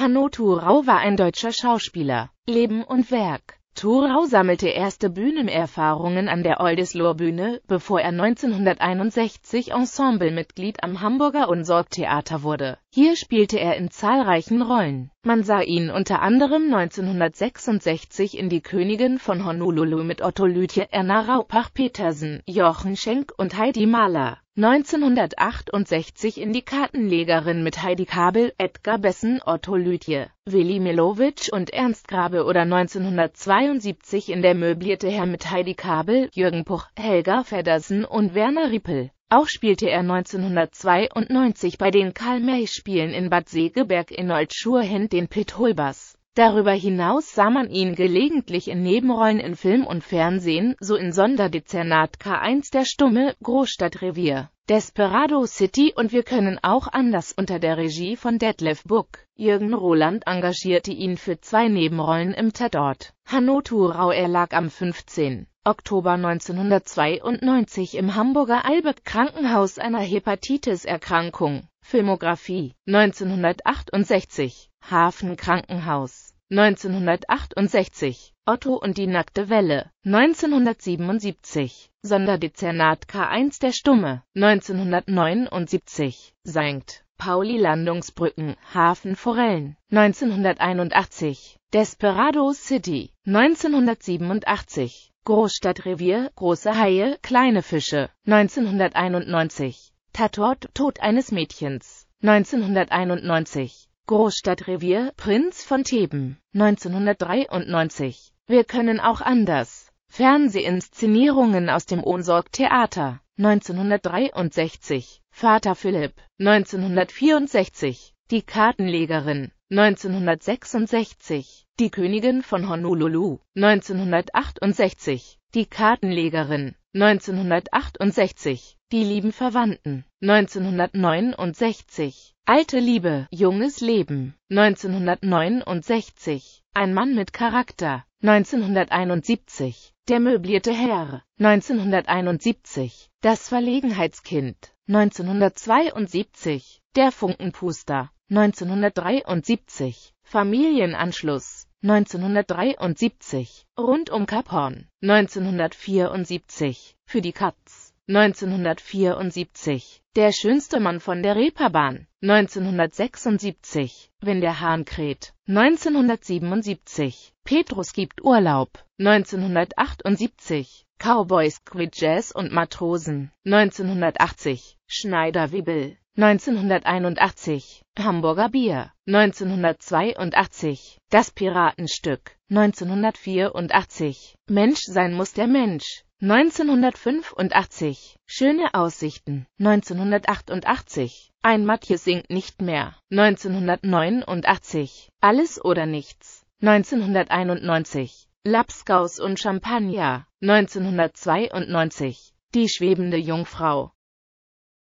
Hanno Thurau war ein deutscher Schauspieler. Leben und Werk Thurau sammelte erste Bühnenerfahrungen an der Oldesloer Bühne, bevor er 1961 Ensemblemitglied am Hamburger Unsorgtheater wurde hier spielte er in zahlreichen Rollen. Man sah ihn unter anderem 1966 in Die Königin von Honolulu mit Otto Lütje, Erna Raupach-Petersen, Jochen Schenk und Heidi Mahler. 1968 in Die Kartenlegerin mit Heidi Kabel, Edgar Bessen, Otto Lütje, Willi Milowitsch und Ernst Grabe oder 1972 in Der möblierte Herr mit Heidi Kabel, Jürgen Puch, Helga Feddersen und Werner Rippel. Auch spielte er 1992 bei den Karl-May-Spielen in Bad Segeberg in old den Pit Holbers. Darüber hinaus sah man ihn gelegentlich in Nebenrollen in Film und Fernsehen, so in Sonderdezernat K1 Der Stumme, Großstadtrevier, Desperado City und Wir können auch anders unter der Regie von Detlef Buck. Jürgen Roland engagierte ihn für zwei Nebenrollen im Tatort. Hanno Thurau er lag am 15. Oktober 1992 im Hamburger Albeck Krankenhaus einer Hepatitis-Erkrankung. Filmografie 1968 Hafenkrankenhaus 1968 Otto und die nackte Welle 1977 Sonderdezernat K1 der Stumme 1979 Sankt Pauli Landungsbrücken Hafen Forellen 1981 Desperado City 1987 Großstadtrevier Große Haie Kleine Fische 1991 Tatort Tod eines Mädchens 1991 Großstadtrevier Prinz von Theben 1993 Wir können auch anders Fernsehinszenierungen aus dem Ohnsorg Theater 1963 Vater Philipp 1964 die Kartenlegerin 1966, Die Königin von Honolulu 1968, Die Kartenlegerin 1968, Die lieben Verwandten 1969, Alte Liebe, junges Leben 1969, Ein Mann mit Charakter 1971, Der möblierte Herr 1971, Das Verlegenheitskind 1972, Der Funkenpuster 1973, Familienanschluss 1973, rund um Kap Horn 1974, für die Katz 1974, der schönste Mann von der Reeperbahn 1976, wenn der Hahn kräht 1977, Petrus gibt Urlaub 1978, Cowboys, Quid Jazz und Matrosen 1980, Schneider Wiebel 1981 Hamburger Bier 1982 Das Piratenstück 1984 Mensch sein muss der Mensch 1985 Schöne Aussichten 1988 Ein Matje singt nicht mehr 1989 Alles oder nichts 1991 Lapskaus und Champagner 1992 Die schwebende Jungfrau